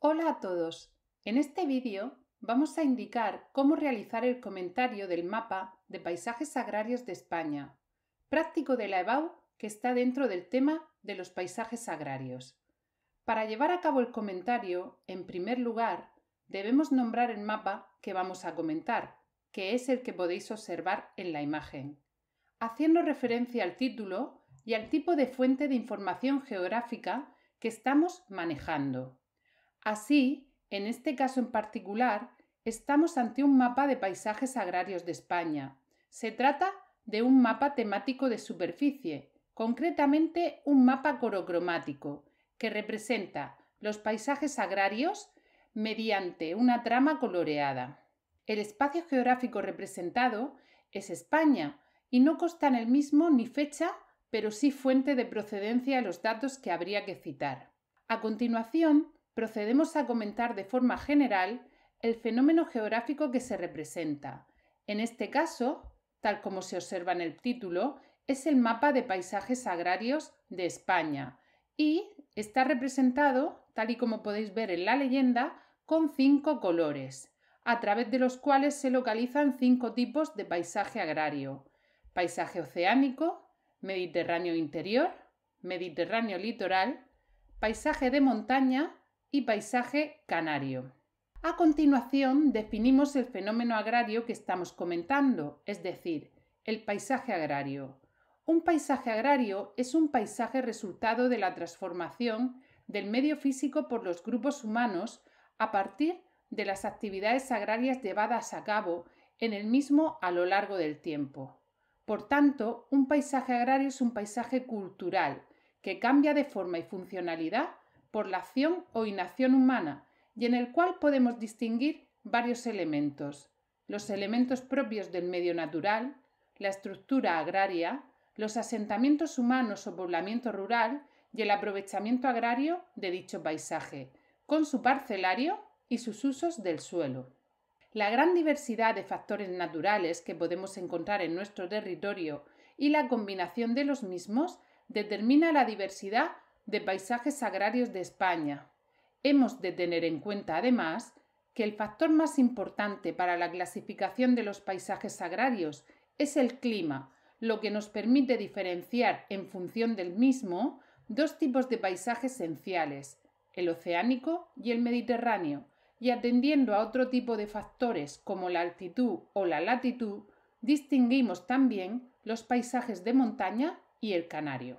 Hola a todos. En este vídeo vamos a indicar cómo realizar el comentario del mapa de paisajes agrarios de España, práctico de la EBAU que está dentro del tema de los paisajes agrarios. Para llevar a cabo el comentario, en primer lugar, debemos nombrar el mapa que vamos a comentar, que es el que podéis observar en la imagen haciendo referencia al título y al tipo de fuente de información geográfica que estamos manejando. Así, en este caso en particular, estamos ante un mapa de paisajes agrarios de España. Se trata de un mapa temático de superficie, concretamente un mapa corocromático, que representa los paisajes agrarios mediante una trama coloreada. El espacio geográfico representado es España, y no constan el mismo ni fecha, pero sí fuente de procedencia de los datos que habría que citar. A continuación, procedemos a comentar de forma general el fenómeno geográfico que se representa. En este caso, tal como se observa en el título, es el mapa de paisajes agrarios de España y está representado, tal y como podéis ver en la leyenda, con cinco colores, a través de los cuales se localizan cinco tipos de paisaje agrario, paisaje oceánico, Mediterráneo interior, Mediterráneo litoral, paisaje de montaña y paisaje canario. A continuación, definimos el fenómeno agrario que estamos comentando, es decir, el paisaje agrario. Un paisaje agrario es un paisaje resultado de la transformación del medio físico por los grupos humanos a partir de las actividades agrarias llevadas a cabo en el mismo a lo largo del tiempo. Por tanto, un paisaje agrario es un paisaje cultural que cambia de forma y funcionalidad por la acción o inacción humana y en el cual podemos distinguir varios elementos. Los elementos propios del medio natural, la estructura agraria, los asentamientos humanos o poblamiento rural y el aprovechamiento agrario de dicho paisaje, con su parcelario y sus usos del suelo la gran diversidad de factores naturales que podemos encontrar en nuestro territorio y la combinación de los mismos determina la diversidad de paisajes agrarios de España. Hemos de tener en cuenta, además, que el factor más importante para la clasificación de los paisajes agrarios es el clima, lo que nos permite diferenciar en función del mismo dos tipos de paisajes esenciales, el oceánico y el mediterráneo, y atendiendo a otro tipo de factores como la altitud o la latitud, distinguimos también los paisajes de montaña y el canario.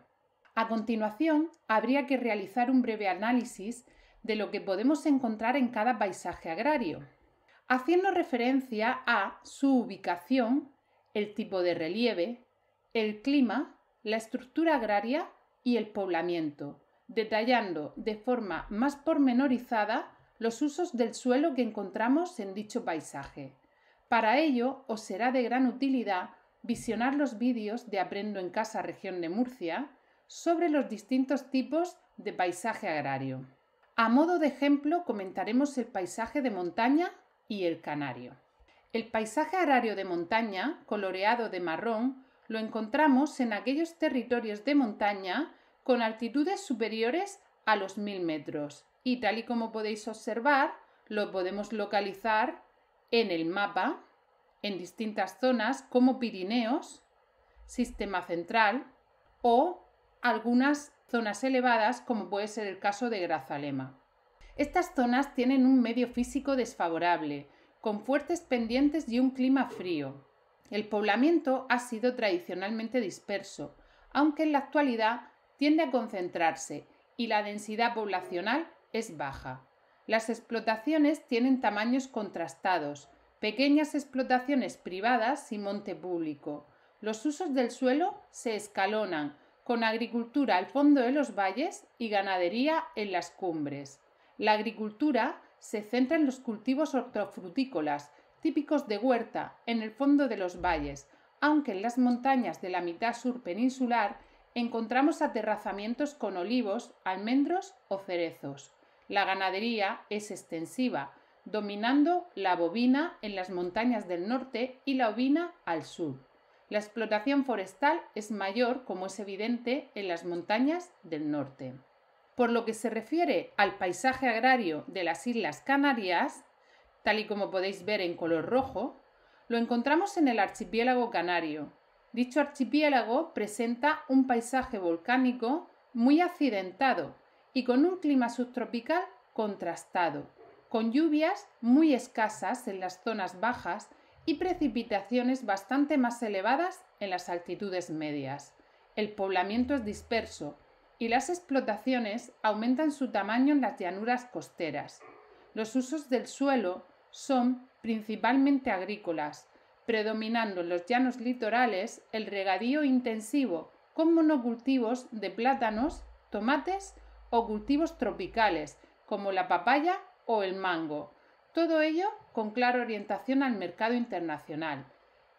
A continuación, habría que realizar un breve análisis de lo que podemos encontrar en cada paisaje agrario, haciendo referencia a su ubicación, el tipo de relieve, el clima, la estructura agraria y el poblamiento, detallando de forma más pormenorizada los usos del suelo que encontramos en dicho paisaje. Para ello, os será de gran utilidad visionar los vídeos de Aprendo en Casa Región de Murcia sobre los distintos tipos de paisaje agrario. A modo de ejemplo, comentaremos el paisaje de montaña y el canario. El paisaje agrario de montaña, coloreado de marrón, lo encontramos en aquellos territorios de montaña con altitudes superiores a los 1000 metros. Y tal y como podéis observar, lo podemos localizar en el mapa, en distintas zonas como Pirineos, Sistema Central o algunas zonas elevadas como puede ser el caso de Grazalema. Estas zonas tienen un medio físico desfavorable, con fuertes pendientes y un clima frío. El poblamiento ha sido tradicionalmente disperso, aunque en la actualidad tiende a concentrarse y la densidad poblacional es baja. Las explotaciones tienen tamaños contrastados, pequeñas explotaciones privadas y monte público. Los usos del suelo se escalonan, con agricultura al fondo de los valles y ganadería en las cumbres. La agricultura se centra en los cultivos hortofrutícolas, típicos de huerta, en el fondo de los valles, aunque en las montañas de la mitad sur peninsular encontramos aterrazamientos con olivos, almendros o cerezos. La ganadería es extensiva, dominando la bovina en las montañas del norte y la ovina al sur. La explotación forestal es mayor, como es evidente, en las montañas del norte. Por lo que se refiere al paisaje agrario de las Islas Canarias, tal y como podéis ver en color rojo, lo encontramos en el archipiélago canario, Dicho archipiélago presenta un paisaje volcánico muy accidentado y con un clima subtropical contrastado, con lluvias muy escasas en las zonas bajas y precipitaciones bastante más elevadas en las altitudes medias. El poblamiento es disperso y las explotaciones aumentan su tamaño en las llanuras costeras. Los usos del suelo son principalmente agrícolas, predominando en los llanos litorales el regadío intensivo con monocultivos de plátanos, tomates o cultivos tropicales como la papaya o el mango. Todo ello con clara orientación al mercado internacional.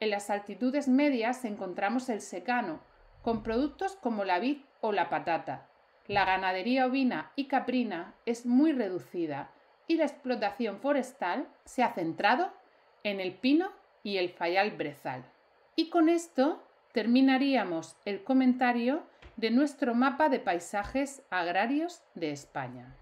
En las altitudes medias encontramos el secano, con productos como la vid o la patata. La ganadería ovina y caprina es muy reducida y la explotación forestal se ha centrado en el pino y el Fayal Brezal. Y con esto terminaríamos el comentario de nuestro mapa de paisajes agrarios de España.